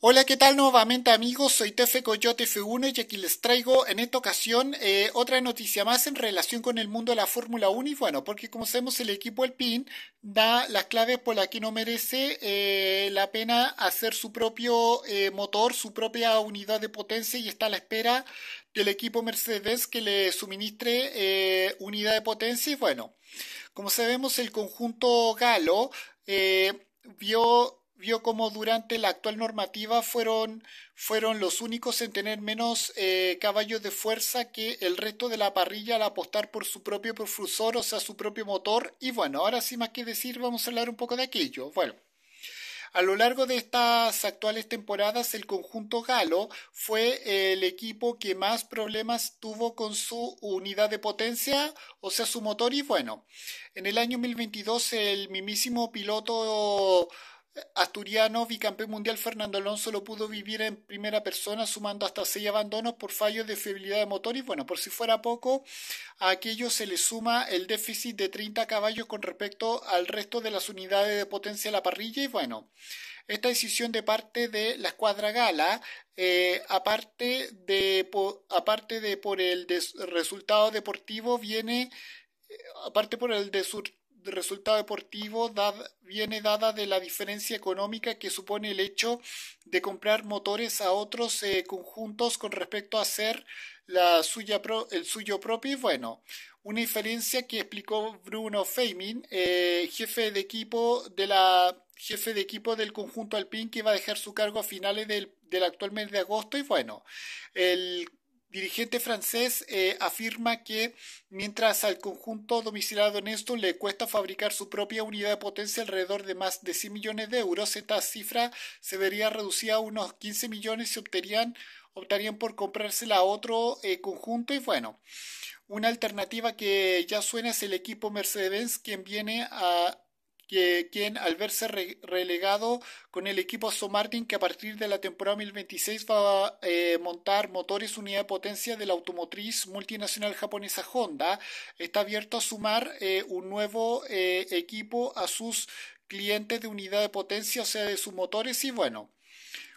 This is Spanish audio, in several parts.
Hola, ¿qué tal nuevamente amigos? Soy Tefe Coyote F1 y aquí les traigo en esta ocasión eh, otra noticia más en relación con el mundo de la Fórmula 1 y bueno, porque como sabemos el equipo Alpine da las claves por las que no merece eh, la pena hacer su propio eh, motor, su propia unidad de potencia y está a la espera del equipo Mercedes que le suministre unidad de potencia y bueno, como sabemos el conjunto galo vio vio como durante la actual normativa fueron, los únicos en tener menos eh, caballos de fuerza que el resto de la parrilla al apostar por su propio profusor, o sea, su propio motor. Y bueno, ahora sí más que decir, vamos a hablar un poco de aquello. Bueno. A lo largo de estas actuales temporadas, el conjunto galo fue el equipo que más problemas tuvo con su unidad de potencia, o sea, su motor. Y bueno, en el año 2022, el mismísimo piloto asturiano, bicampeón mundial Fernando Alonso lo pudo vivir en primera persona, sumando hasta seis abandonos por fallos de fiabilidad de motor. Y bueno, por si fuera poco, a aquello se le suma el déficit de 30 caballos con respecto al resto de las unidades de potencia de la parrilla. Y bueno, esta decisión de parte de la escuadra gala, eh, aparte, de, aparte de por el resultado deportivo, viene, eh, aparte por el de resultado deportivo viene dada de la diferencia económica que supone el hecho de comprar motores a otros eh, conjuntos con respecto a hacer la suya el suyo propio. Y bueno, una diferencia que explicó Bruno Feimin, eh, jefe de equipo de la jefe de equipo del conjunto Alpine que va a dejar su cargo a finales del, del actual mes de agosto y bueno, el dirigente francés eh, afirma que mientras al conjunto domiciliado en esto le cuesta fabricar su propia unidad de potencia alrededor de más de 100 millones de euros, esta cifra se vería reducida a unos 15 millones y optarían por comprársela a otro eh, conjunto y bueno. Una alternativa que ya suena es el equipo mercedes quien viene a, que, quien al verse relegado con el equipo Aston Martin, que a partir de la temporada 2026 va a eh, montar motores unidad de potencia de la automotriz multinacional japonesa Honda, está abierto a sumar eh, un nuevo eh, equipo a sus clientes de unidad de potencia, o sea, de sus motores y bueno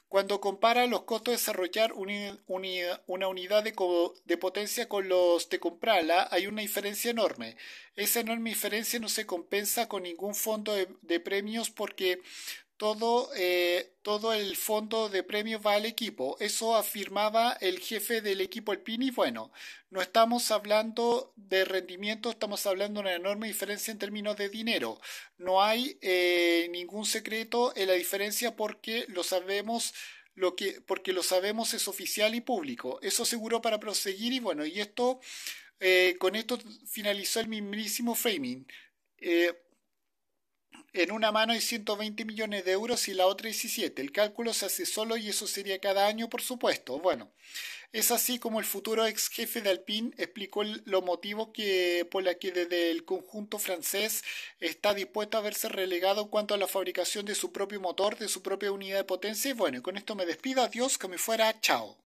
cuando compara los costos de desarrollar una, unidad, de, potencia con los de comprarla, hay una diferencia enorme. Esa enorme diferencia no se compensa con ningún fondo de premios porque todo, eh, todo el fondo de premios va al equipo. Eso afirmaba el jefe del equipo Alpini. Bueno, no estamos hablando de rendimiento, estamos hablando de una enorme diferencia en términos de dinero. No hay eh, ningún secreto en la diferencia porque lo sabemos. Lo que, porque lo sabemos es oficial y público. Eso seguro para proseguir y bueno, y esto, eh, con esto finalizó el mismísimo framing en una mano hay 120 millones de euros y la otra 17. El cálculo se hace solo y eso sería cada año, por supuesto. Bueno, es así como el futuro ex jefe de Alpine explicó los motivos que, por los que desde el conjunto francés está dispuesto a verse relegado en cuanto a la fabricación de su propio motor, de su propia unidad de potencia. Y bueno, con esto me despido. Adiós, que me fuera. Chao.